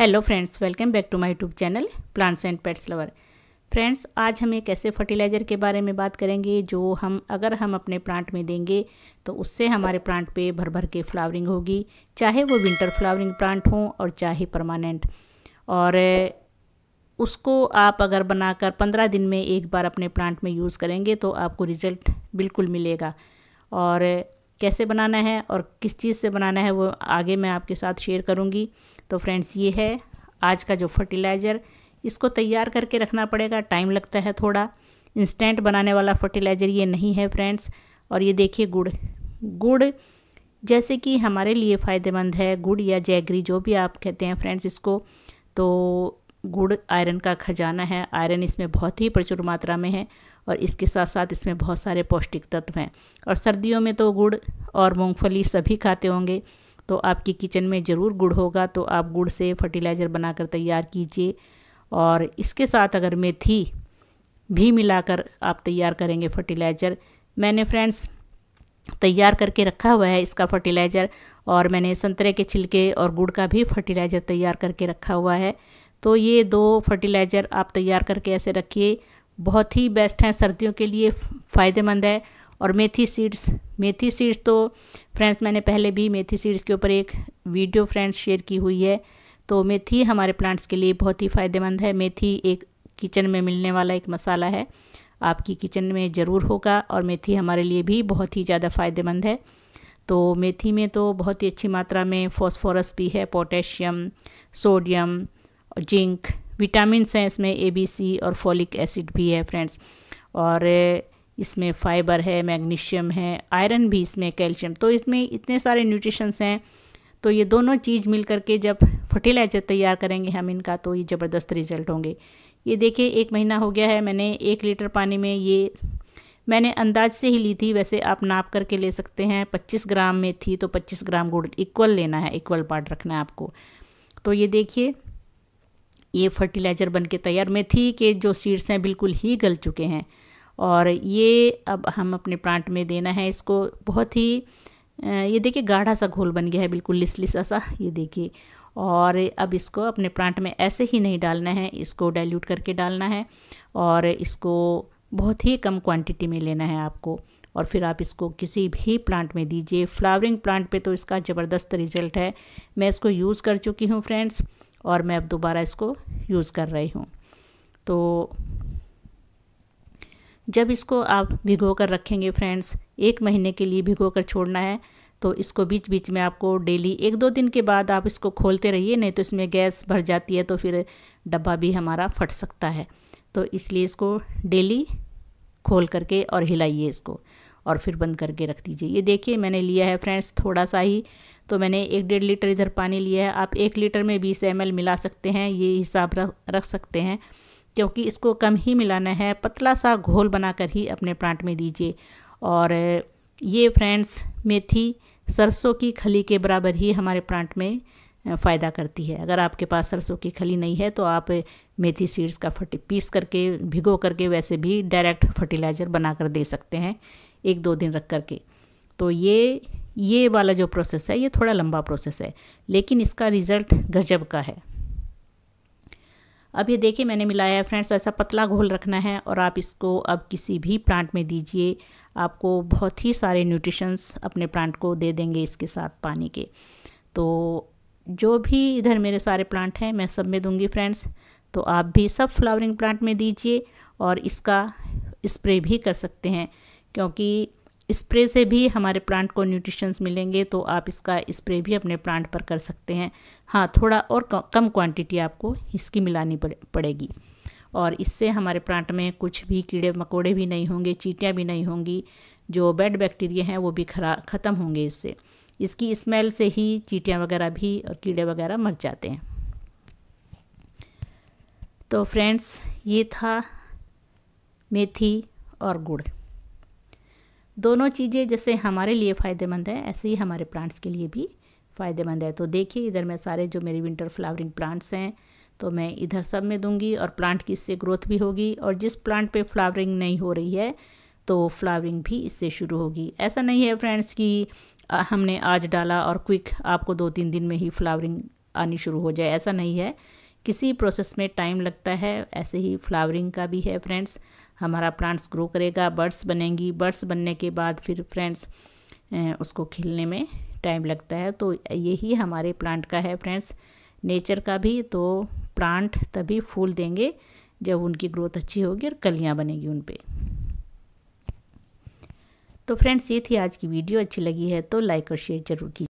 hello friends welcome back to my YouTube channel plants and pets lover friends आज हम एक ऐसे fertiliser के बारे में बात करेंगे जो हम अगर हम अपने प्लांट में देंगे तो उससे हमारे प्लांट पे भर भर के फ्लावरिंग होगी चाहे वो विंटर फ्लावरिंग प्लांट हों और चाहे परमानेंट और उसको आप अगर बनाकर पंद्रह दिन में एक बार अपने प्लांट में यूज़ करेंगे तो आपको रिज़ल्ट बिल्कुल मिलेगा और कैसे बनाना है और किस चीज़ से बनाना है वो आगे मैं आपके साथ शेयर करूँगी तो फ्रेंड्स ये है आज का जो फर्टिलाइज़र इसको तैयार करके रखना पड़ेगा टाइम लगता है थोड़ा इंस्टेंट बनाने वाला फर्टिलाइज़र ये नहीं है फ्रेंड्स और ये देखिए गुड़ गुड़ जैसे कि हमारे लिए फ़ायदेमंद है गुड़ या जैगरी जो भी आप कहते हैं फ्रेंड्स इसको तो गुड़ आयरन का खजाना है आयरन इसमें बहुत ही प्रचुर मात्रा में है और इसके साथ साथ इसमें बहुत सारे पौष्टिक तत्व हैं और सर्दियों में तो गुड़ और मूँगफली सभी खाते होंगे तो आपके किचन में ज़रूर गुड़ होगा तो आप गुड़ से फर्टिलाइज़र बनाकर तैयार कीजिए और इसके साथ अगर मेथी भी मिलाकर आप तैयार करेंगे फर्टिलाइज़र मैंने फ्रेंड्स तैयार करके रखा हुआ है इसका फर्टिलाइज़र और मैंने संतरे के छिलके और गुड़ का भी फर्टिलाइज़र तैयार करके रखा हुआ है तो ये दो फर्टिलाइज़र आप तैयार करके ऐसे रखिए बहुत ही बेस्ट हैं सर्दियों के लिए फ़ायदेमंद है और मेथी सीड्स मेथी सीड्स तो फ्रेंड्स मैंने पहले भी मेथी सीड्स के ऊपर एक वीडियो फ्रेंड्स शेयर की हुई है तो मेथी हमारे प्लांट्स के लिए बहुत ही फ़ायदेमंद है मेथी एक किचन में मिलने वाला एक मसाला है आपकी किचन में ज़रूर होगा और मेथी हमारे लिए भी बहुत ही ज़्यादा फ़ायदेमंद है तो मेथी में तो बहुत ही अच्छी मात्रा में फॉस्फोरस भी है पोटेशियम सोडियम जिंक विटामिन हैं इसमें ए बी सी और फॉलिक एसिड भी है फ्रेंड्स और इसमें फ़ाइबर है मैग्नीशियम है आयरन भी इसमें कैल्शियम तो इसमें इतने सारे न्यूट्रिशंस हैं तो ये दोनों चीज़ मिल करके जब फर्टिलाइज़र तैयार करेंगे हम इनका तो ये ज़बरदस्त रिजल्ट होंगे ये देखिए एक महीना हो गया है मैंने एक लीटर पानी में ये मैंने अंदाज से ही ली थी वैसे आप नाप करके ले सकते हैं 25 ग्राम में थी तो 25 ग्राम गुड़ इक्वल लेना है इक्वल पार्ट रखना है आपको तो ये देखिए ये फर्टिलाइज़र बन के तैयार मेथी के जो सीड्स हैं बिल्कुल ही गल चुके हैं और ये अब हम अपने प्लांट में देना है इसको बहुत ही ये देखिए गाढ़ा सा घोल बन गया है बिल्कुल लिसलिसा सा ये देखिए और अब इसको अपने प्लांट में ऐसे ही नहीं डालना है इसको डाइल्यूट करके डालना है और इसको बहुत ही कम क्वांटिटी में लेना है आपको और फिर आप इसको किसी भी प्लांट में दीजिए फ्लावरिंग प्लांट पे तो इसका ज़बरदस्त रिजल्ट है मैं इसको यूज़ कर चुकी हूँ फ्रेंड्स और मैं अब दोबारा इसको यूज़ कर रही हूँ तो जब इसको आप भिगो कर रखेंगे फ्रेंड्स एक महीने के लिए भिगो कर छोड़ना है तो इसको बीच बीच में आपको डेली एक दो दिन के बाद आप इसको खोलते रहिए नहीं तो इसमें गैस भर जाती है तो फिर डब्बा भी हमारा फट सकता है तो इसलिए इसको डेली खोल करके और हिलाइए इसको और फिर बंद करके रख दीजिए ये देखिए मैंने लिया है फ्रेंड्स थोड़ा सा ही तो मैंने एक डेढ़ लीटर इधर पानी लिया है आप एक लीटर में बीस एम मिला सकते हैं ये हिसाब रख रख सकते हैं क्योंकि इसको कम ही मिलाना है पतला सा घोल बनाकर ही अपने प्लांट में दीजिए और ये फ्रेंड्स मेथी सरसों की खली के बराबर ही हमारे प्लांट में फ़ायदा करती है अगर आपके पास सरसों की खली नहीं है तो आप मेथी सीड्स का फर्टी पीस करके भिगो करके वैसे भी डायरेक्ट फर्टिलाइज़र बना कर दे सकते हैं एक दो दिन रख करके तो ये ये वाला जो प्रोसेस है ये थोड़ा लंबा प्रोसेस है लेकिन इसका रिज़ल्ट गजब का है अब ये देखिए मैंने मिलाया है फ्रेंड्स तो ऐसा पतला घोल रखना है और आप इसको अब किसी भी प्लांट में दीजिए आपको बहुत ही सारे न्यूट्रिशंस अपने प्लांट को दे देंगे इसके साथ पानी के तो जो भी इधर मेरे सारे प्लांट हैं मैं सब में दूंगी फ्रेंड्स तो आप भी सब फ्लावरिंग प्लांट में दीजिए और इसका स्प्रे भी कर सकते हैं क्योंकि स्प्रे से भी हमारे प्लांट को न्यूट्रिशंस मिलेंगे तो आप इसका स्प्रे भी अपने प्लांट पर कर सकते हैं हाँ थोड़ा और कम क्वांटिटी आपको इसकी मिलानी पड़ेगी और इससे हमारे प्लांट में कुछ भी कीड़े मकोड़े भी नहीं होंगे चीटियाँ भी नहीं होंगी जो बैड बैक्टीरिया हैं वो भी खरा ख़त्म होंगे इससे इसकी स्मेल से ही चीटियाँ वगैरह भी और कीड़े वगैरह मर जाते हैं तो फ्रेंड्स ये था मेथी और गुड़ दोनों चीज़ें जैसे हमारे लिए फ़ायदेमंद है ऐसे ही हमारे प्लांट्स के लिए भी फ़ायदेमंद है तो देखिए इधर मैं सारे जो मेरे विंटर फ्लावरिंग प्लांट्स हैं तो मैं इधर सब में दूंगी और प्लांट की इससे ग्रोथ भी होगी और जिस प्लांट पे फ्लावरिंग नहीं हो रही है तो फ्लावरिंग भी इससे शुरू होगी ऐसा नहीं है फ्रेंड्स कि हमने आज डाला और क्विक आपको दो तीन दिन में ही फ्लावरिंग आनी शुरू हो जाए ऐसा नहीं है किसी प्रोसेस में टाइम लगता है ऐसे ही फ्लावरिंग का भी है फ्रेंड्स हमारा प्लांट्स ग्रो करेगा बर्ड्स बनेंगी बर्ड्स बनने के बाद फिर फ्रेंड्स उसको खिलने में टाइम लगता है तो यही हमारे प्लांट का है फ्रेंड्स नेचर का भी तो प्लांट तभी फूल देंगे जब उनकी ग्रोथ अच्छी होगी और कलियाँ बनेगी उन पर तो फ्रेंड्स ये थी आज की वीडियो अच्छी लगी है तो लाइक और शेयर जरूर कीजिए